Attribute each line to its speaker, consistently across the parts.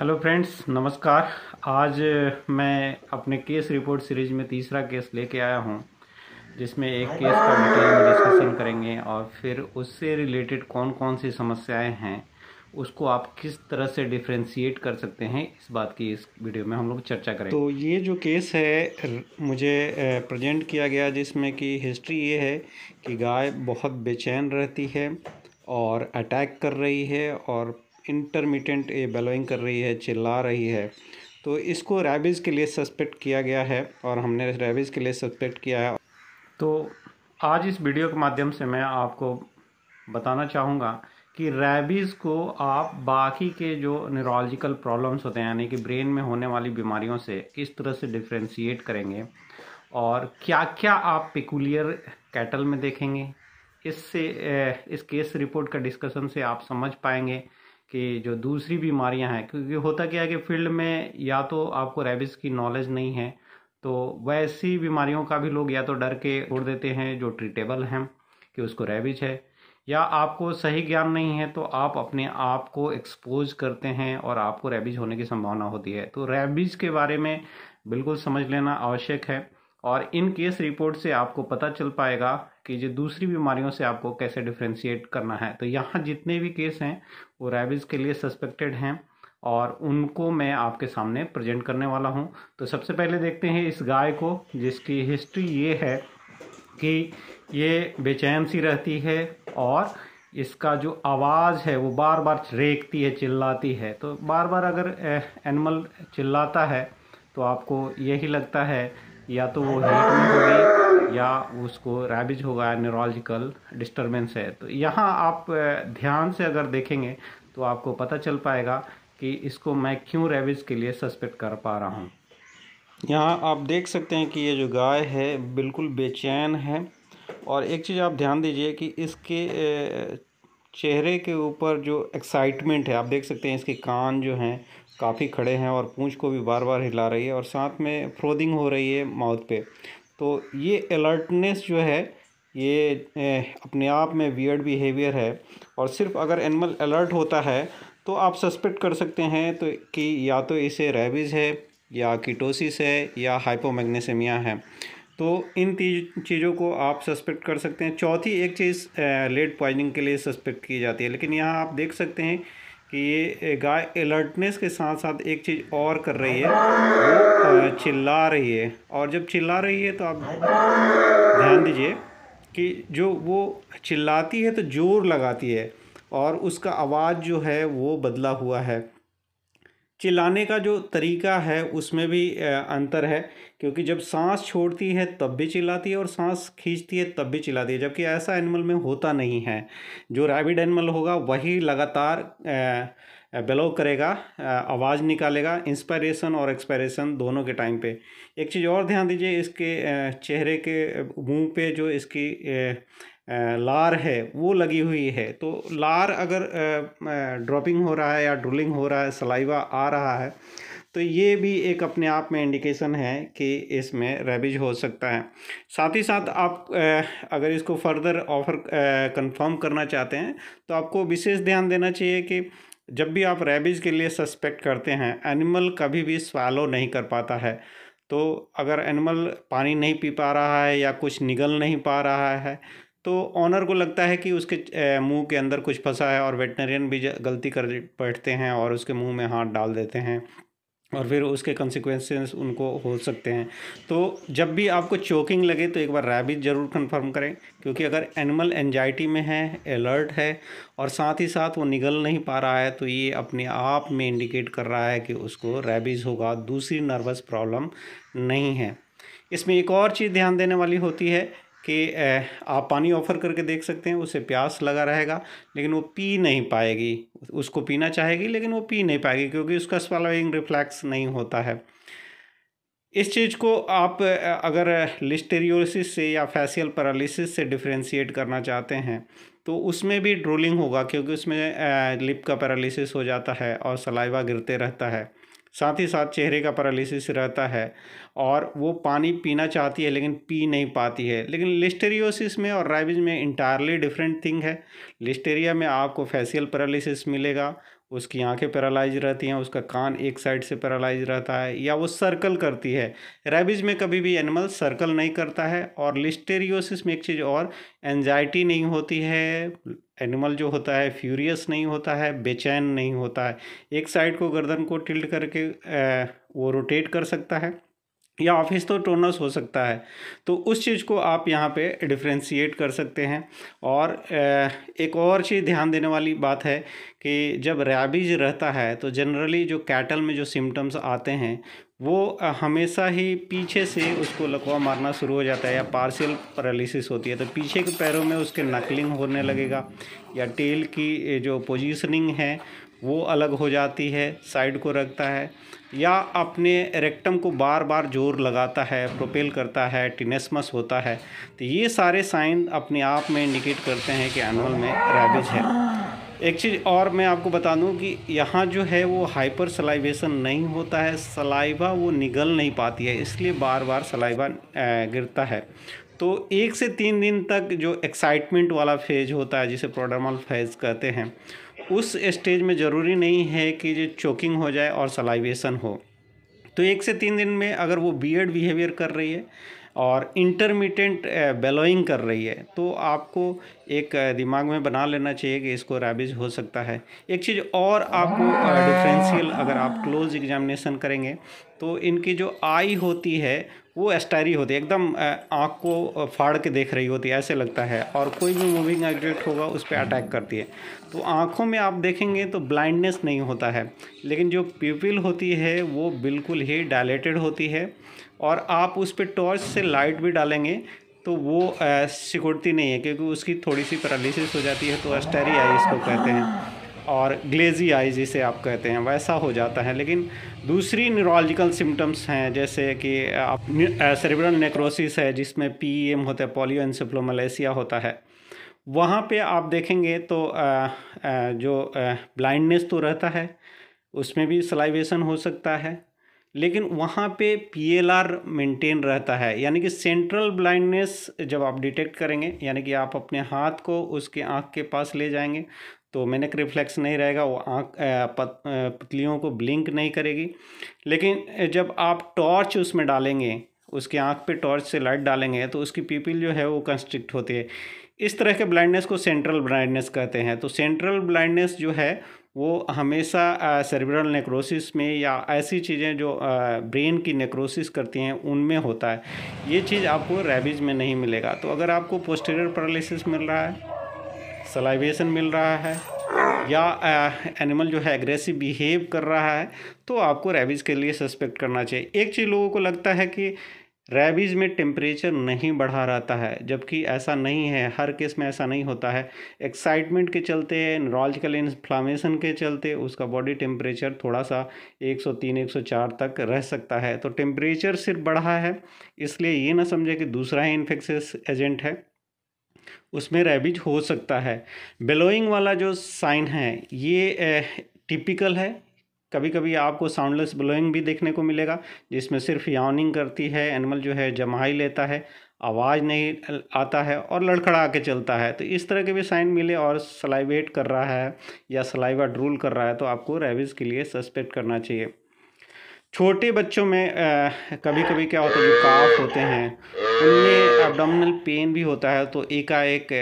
Speaker 1: hello friends नमस्कार आज मैं अपने केस रिपोर्ट सीरीज में तीसरा केस लेके आया हूँ जिसमें एक केस का डिटेल में डिस्कशन करेंगे और फिर उससे रिलेटेड कौन कौन सी समस्याएं हैं उसको आप किस तरह से डिफ्रेंशिएट कर सकते हैं इस बात की इस वीडियो में हम लोग चर्चा करेंगे तो ये जो केस है मुझे प्रेजेंट किया गया जिसमें कि हिस्ट्री ये है कि गाय बहुत बेचैन रहती है और अटैक कर रही है और इंटरमीडियंट ये बेलोइंग कर रही है चिल्ला रही है तो इसको रेबिज़ के लिए सस्पेक्ट किया गया है और हमने रेबिज़ के लिए सस्पेक्ट किया है तो आज इस वीडियो के माध्यम से मैं आपको बताना चाहूँगा कि रेबीज़ को आप बाकी के जो न्यूरोलॉजिकल प्रॉब्लम्स होते हैं यानी कि ब्रेन में होने वाली बीमारियों से किस तरह से डिफ्रेंशिएट करेंगे और क्या क्या आप पिकुलियर कैटल में देखेंगे इससे इस केस रिपोर्ट का डिस्कशन से आप समझ पाएंगे कि जो दूसरी बीमारियां हैं क्योंकि होता क्या है कि फील्ड में या तो आपको रेबिस की नॉलेज नहीं है तो वैसी बीमारियों का भी लोग या तो डर के छोड़ देते हैं जो ट्रीटेबल हैं कि उसको रेबिज है या आपको सही ज्ञान नहीं है तो आप अपने आप को एक्सपोज करते हैं और आपको रेबिज होने की संभावना होती है तो रेबिज के बारे में बिल्कुल समझ लेना आवश्यक है और इन केस रिपोर्ट से आपको पता चल पाएगा कि जो दूसरी बीमारियों से आपको कैसे डिफ्रेंशिएट करना है तो यहाँ जितने भी केस हैं वो रेबिस के लिए सस्पेक्टेड हैं और उनको मैं आपके सामने प्रेजेंट करने वाला हूँ तो सबसे पहले देखते हैं इस गाय को जिसकी हिस्ट्री ये है कि ये बेचैन सी रहती है और इसका जो आवाज़ है वो बार बार रेखती है चिल्लाती है तो बार बार अगर एनिमल चिल्लाता है तो आपको यही लगता है या तो वो हीट होगी या उसको रैबिज होगा न्यूरोलॉजिकल डिस्टर्बेंस है तो यहाँ आप ध्यान से अगर देखेंगे तो आपको पता चल पाएगा कि इसको मैं क्यों रेबिज के लिए सस्पेक्ट कर पा रहा हूँ यहाँ आप देख सकते हैं कि ये जो गाय है बिल्कुल बेचैन है और एक चीज़ आप ध्यान दीजिए कि इसके चेहरे के ऊपर जो एक्साइटमेंट है आप देख सकते हैं इसके कान जो हैं काफ़ी खड़े हैं और पूंछ को भी बार बार हिला रही है और साथ में फ्रोदिंग हो रही है माउथ पे तो ये अलर्टनेस जो है ये अपने आप में वियर्ड बिहेवियर है और सिर्फ अगर एनिमल अलर्ट होता है तो आप सस्पेक्ट कर सकते हैं तो कि या तो इसे रेबिज़ है या कीटोसिस है या हाइपोमैग्नेसेमिया है तो इन तीन चीज़ों को आप सस्पेक्ट कर सकते हैं चौथी एक चीज़ लेड पॉइजनिंग के लिए सस्पेक्ट की जाती है लेकिन यहाँ आप देख सकते हैं कि ये गाय अलर्टनेस के साथ साथ एक चीज़ और कर रही है वो चिल्ला रही है और जब चिल्ला रही है तो आप ध्यान दीजिए कि जो वो चिल्लाती है तो ज़ोर लगाती है और उसका आवाज़ जो है वो बदला हुआ है चिल्लाने का जो तरीका है उसमें भी अंतर है क्योंकि जब सांस छोड़ती है तब भी चिल्लाती है और सांस खींचती है तब भी चिल्लाती है जबकि ऐसा एनिमल में होता नहीं है जो रैबिड एनिमल होगा वही लगातार बेलो करेगा आवाज़ निकालेगा इंस्पायरेशन और एक्सपायरेशन दोनों के टाइम पे एक चीज़ और ध्यान दीजिए इसके चेहरे के मुंह पे जो इसकी लार है वो लगी हुई है तो लार अगर ड्रॉपिंग हो रहा है या ड्रुलिंग हो रहा है सलाइवा आ रहा है तो ये भी एक अपने आप में इंडिकेशन है कि इसमें रेबिज हो सकता है साथ ही साथ आप अगर इसको फर्दर ऑफर कंफर्म करना चाहते हैं तो आपको विशेष ध्यान देना चाहिए कि जब भी आप रेबीज़ के लिए सस्पेक्ट करते हैं एनिमल कभी भी स्वालो नहीं कर पाता है तो अगर एनिमल पानी नहीं पी पा रहा है या कुछ निगल नहीं पा रहा है तो ऑनर को लगता है कि उसके मुंह के अंदर कुछ फंसा है और वेटनरियन भी गलती कर बैठते हैं और उसके मुंह में हाथ डाल देते हैं और फिर उसके कंसिक्वेंसेस उनको हो सकते हैं तो जब भी आपको चोकिंग लगे तो एक बार रैबिट ज़रूर कंफर्म करें क्योंकि अगर एनिमल एनजाइटी में है अलर्ट है और साथ ही साथ वो निगल नहीं पा रहा है तो ये अपने आप में इंडिकेट कर रहा है कि उसको रैबिज होगा दूसरी नर्वस प्रॉब्लम नहीं है इसमें एक और चीज़ ध्यान देने वाली होती है कि आप पानी ऑफ़र करके देख सकते हैं उसे प्यास लगा रहेगा लेकिन वो पी नहीं पाएगी उसको पीना चाहेगी लेकिन वो पी नहीं पाएगी क्योंकि उसका स्वालोइंग रिफ्लैक्स नहीं होता है इस चीज़ को आप अगर लिस्टेरियोसिस से या फैसियल पैरालिसिस से डिफ्रेंशिएट करना चाहते हैं तो उसमें भी ड्रोलिंग होगा क्योंकि उसमें लिप का पैरालिसिस हो जाता है और सलाइवा गिरते रहता है साथ ही साथ चेहरे का पैरालिसिस रहता है और वो पानी पीना चाहती है लेकिन पी नहीं पाती है लेकिन लिस्टेरियोसिस में और राइबिज में इंटायरली डिफरेंट थिंग है लिस्टेरिया में आपको फेसियल पैरालिसिस मिलेगा उसकी आंखें पैरालाइज रहती हैं उसका कान एक साइड से पैरालाइज रहता है या वो सर्कल करती है रेबिज में कभी भी एनिमल सर्कल नहीं करता है और लिस्टेरियोसिस में एक चीज़ और एनजाइटी नहीं होती है एनिमल जो होता है फ्यूरियस नहीं होता है बेचैन नहीं होता है एक साइड को गर्दन को टिल्ट करके वो रोटेट कर सकता है या ऑफिस तो टोनस हो सकता है तो उस चीज़ को आप यहाँ पे डिफ्रेंशिएट कर सकते हैं और एक और चीज़ ध्यान देने वाली बात है कि जब रैबीज रहता है तो जनरली जो कैटल में जो सिम्टम्स आते हैं वो हमेशा ही पीछे से उसको लकवा मारना शुरू हो जाता है या पार्शियल पैरालिसिस होती है तो पीछे के पैरों में उसके नकलिंग होने लगेगा या टेल की जो पोजीशनिंग है वो अलग हो जाती है साइड को रखता है या अपने रेक्टम को बार बार जोर लगाता है प्रोपेल करता है टिनेसमस होता है तो ये सारे साइन अपने आप में इंडिकेट करते हैं कि एनुअल में रैबिज है एक चीज़ और मैं आपको बता दूं कि यहाँ जो है वो हाइपर सलाइवेशन नहीं होता है सलाइवा वो निगल नहीं पाती है इसलिए बार बार सलाइवा गिरता है तो एक से तीन दिन तक जो एक्साइटमेंट वाला फेज होता है जिसे प्रोडर्मल फेज कहते हैं उस स्टेज में ज़रूरी नहीं है कि जो चोकिंग हो जाए और सलाइवेशन हो तो एक से तीन दिन में अगर वो बियर्ड बिहेवियर कर रही है और इंटरमीडियंट बेलोइंग eh, कर रही है तो आपको एक eh, दिमाग में बना लेना चाहिए कि इसको रैबिज हो सकता है एक चीज़ और आपको डिफरेंशियल eh, अगर आप क्लोज एग्जामिनेशन करेंगे तो इनकी जो आई होती है वो एस्टायरी होती है एकदम आँख को फाड़ के देख रही होती है ऐसे लगता है और कोई भी मूविंग ऑब्जेक्ट होगा उस पर अटैक करती है तो आँखों में आप देखेंगे तो ब्लाइंडनेस नहीं होता है लेकिन जो पीपिल होती है वो बिल्कुल ही डायलेटेड होती है और आप उस पर टॉर्च से लाइट भी डालेंगे तो वो सिकुड़ती नहीं है क्योंकि उसकी थोड़ी सी पैरालिसिस हो जाती है तो आई इसको कहते हैं और ग्लेजी आई जिसे आप कहते हैं वैसा हो जाता है लेकिन दूसरी न्यूरोलॉजिकल सिम्टम्स हैं जैसे कि आप सेरिब्रल नेक्रोसिस है जिसमें पी एम e होता है पोलियो एंसेफ्लोमलेसिया होता है वहाँ पे आप देखेंगे तो आ, आ, जो ब्लाइंडनेस तो रहता है उसमें भी सलाइवेशन हो सकता है लेकिन वहाँ पे पी एल आर मेंटेन रहता है यानी कि सेंट्रल ब्लाइंडनेस जब आप डिटेक्ट करेंगे यानी कि आप अपने हाथ को उसके आँख के पास ले जाएंगे तो मैनिक रिफ्लेक्स नहीं रहेगा वो आँख पत, पतलियों को ब्लिंक नहीं करेगी लेकिन जब आप टॉर्च उसमें डालेंगे उसके आँख पे टॉर्च से लाइट डालेंगे तो उसकी पीपिल जो है वो कंस्ट्रिक्ट होती है इस तरह के ब्लाइंडनेस को सेंट्रल ब्लाइंडनेस कहते हैं तो सेंट्रल ब्लाइंडनेस जो है वो हमेशा सेरेब्रल नेक्रोसिस में या ऐसी चीज़ें जो ब्रेन की नेक्रोसिस करती हैं उनमें होता है ये चीज़ आपको रेबिज में नहीं मिलेगा तो अगर आपको पोस्टेरियर पैरालिसिस मिल रहा है सलाइवेशन मिल रहा है या आ, एनिमल जो है एग्रेसिव बिहेव कर रहा है तो आपको रेबिज के लिए सस्पेक्ट करना चाहिए एक चीज़ लोगों को लगता है कि रैबीज़ में टेम्परेचर नहीं बढ़ा रहता है जबकि ऐसा नहीं है हर केस में ऐसा नहीं होता है एक्साइटमेंट के चलते न्यूरोलॉजिकल इन्फ्लामेशन के चलते उसका बॉडी टेम्परेचर थोड़ा सा 103 104 तक रह सकता है तो टेम्परेचर सिर्फ बढ़ा है इसलिए ये ना समझे कि दूसरा ही इन्फेक्शस एजेंट है उसमें रेबीज हो सकता है बेलोइंग वाला जो साइन है ये टिपिकल है कभी कभी आपको साउंडलेस ब्लोइंग भी देखने को मिलेगा जिसमें सिर्फ यानिंग करती है एनिमल जो है जमाई लेता है आवाज़ नहीं आता है और लड़खड़ा के चलता है तो इस तरह के भी साइन मिले और सलाइवेट कर रहा है या सलाइवा ड्रूल कर रहा है तो आपको रेबिज़ के लिए सस्पेक्ट करना चाहिए छोटे बच्चों में आ, कभी कभी क्या होता है जो काफ होते हैं उनमें एबडोमिनल पेन भी होता है तो एकाएक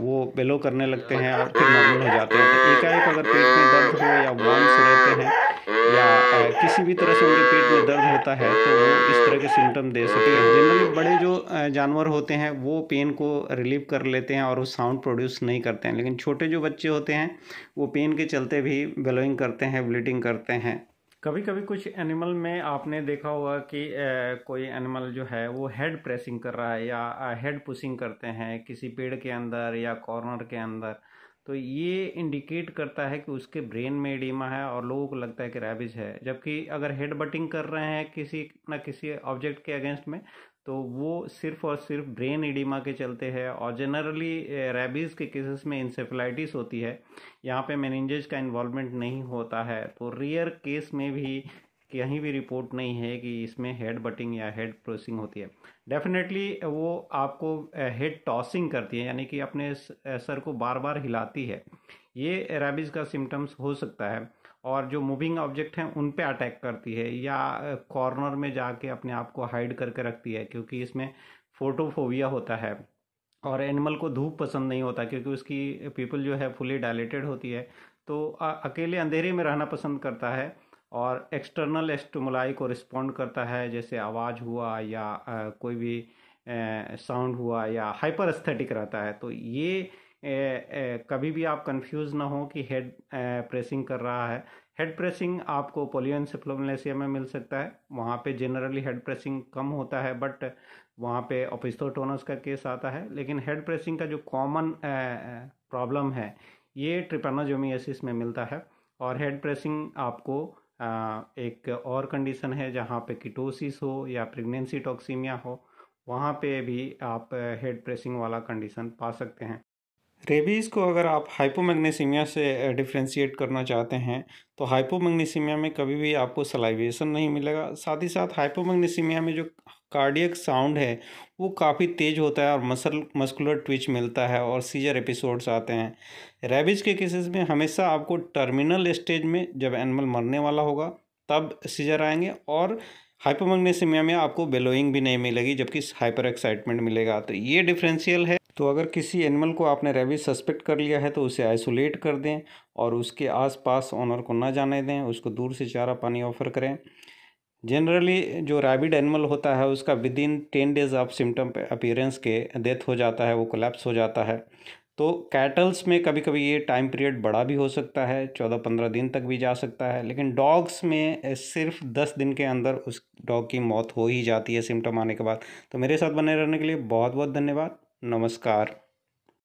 Speaker 1: वो बेलो करने लगते हैं और फिर नॉर्मल हो जाते हैं तो एकाएक अगर पेट में दर्द हो या वॉम्स रहते हैं या आ, किसी भी तरह से उनके पेट में दर्द होता है तो वो इस तरह के सिम्टम दे सकते हैं जनरली बड़े जो जानवर होते हैं वो पेन को रिलीव कर लेते हैं और वो साउंड प्रोड्यूस नहीं करते हैं लेकिन छोटे जो बच्चे होते हैं वो पेन के चलते भी बेलोइंग करते हैं ब्लीडिंग करते हैं कभी कभी कुछ एनिमल में आपने देखा होगा कि ए, कोई एनिमल जो है वो हेड प्रेसिंग कर रहा है या हेड पुशिंग करते हैं किसी पेड़ के अंदर या कॉर्नर के अंदर तो ये इंडिकेट करता है कि उसके ब्रेन में एडिमा है और लोगों को लगता है कि रैबिज है जबकि अगर हेड बटिंग कर रहे हैं किसी ना किसी ऑब्जेक्ट के अगेंस्ट में तो वो सिर्फ और सिर्फ ब्रेन एडिमा के चलते है और जनरली रेबीज़ के केसेस में इंसेफ्लाइटिस होती है यहाँ पे मैनेजेज का इन्वॉल्वमेंट नहीं होता है तो रियर केस में भी कहीं भी रिपोर्ट नहीं है कि इसमें हेड बटिंग या हेड प्रोसिंग होती है डेफिनेटली वो आपको हेड टॉसिंग करती है यानी कि अपने सर को बार बार हिलाती है ये रेबीज़ का सिम्टम्स हो सकता है और जो मूविंग ऑब्जेक्ट हैं उन पे अटैक करती है या कॉर्नर में जाके अपने आप को हाइड करके रखती है क्योंकि इसमें फोटोफोबिया होता है और एनिमल को धूप पसंद नहीं होता क्योंकि उसकी पीपल जो है फुली डायलेटेड होती है तो अकेले अंधेरे में रहना पसंद करता है और एक्सटर्नल एस्टमलाई को रिस्पॉन्ड करता है जैसे आवाज़ हुआ या कोई भी साउंड हुआ या हाइपर रहता है तो ये कभी भी आप कंफ्यूज ना हो कि हेड प्रेसिंग कर रहा है हेड प्रेसिंग आपको पोलियन सेप्लोमलेसिया में मिल सकता है वहाँ पे जनरली हेड प्रेसिंग कम होता है बट वहाँ पे ओपिस्थोटोनस का केस आता है लेकिन हेड प्रेसिंग का जो कॉमन प्रॉब्लम है ये ट्रिपेनोजोमियसिस में मिलता है और हेड प्रेसिंग आपको एक और कंडीशन है जहाँ पे किटोसिस हो या प्रेगनेंसी टॉक्सीमिया हो वहाँ पे भी आप हेड प्रेसिंग वाला कंडीशन पा सकते हैं रेबीज़ को अगर आप हाइपोमैग्नीसीमिया से डिफ्रेंशिएट करना चाहते हैं तो हाइपोमैग्नीसीमिया में कभी भी आपको सलाइवेशन नहीं मिलेगा साथ ही साथ हाइपोमैग्नीसीमिया में जो कार्डियक साउंड है वो काफ़ी तेज़ होता है और मसल मस्कुलर ट्विच मिलता है और सीजर एपिसोड्स आते हैं रेबीज़ के केसेस में हमेशा आपको टर्मिनल स्टेज में जब एनिमल मरने वाला होगा तब सीजर आएंगे और हाइपोमैग्नेसीमिया में आपको बेलोइंग भी नहीं मिलेगी जबकि हाइपर एक्साइटमेंट मिलेगा तो ये डिफ्रेंशियल है तो अगर किसी एनिमल को आपने रेबीज सस्पेक्ट कर लिया है तो उसे आइसोलेट कर दें और उसके आसपास ऑनर को ना जाने दें उसको दूर से चारा पानी ऑफर करें जनरली जो रैबिड एनिमल होता है उसका within ten days of symptom appearance के डेथ हो जाता है वो कोलेप्स हो जाता है तो कैटल्स में कभी कभी ये टाइम पीरियड बड़ा भी हो सकता है चौदह पंद्रह दिन तक भी जा सकता है लेकिन डॉग्स में सिर्फ दस दिन के अंदर उस डॉग की मौत हो ही जाती है सिम्टम आने के बाद तो मेरे साथ बने रहने के लिए बहुत बहुत धन्यवाद नमस्कार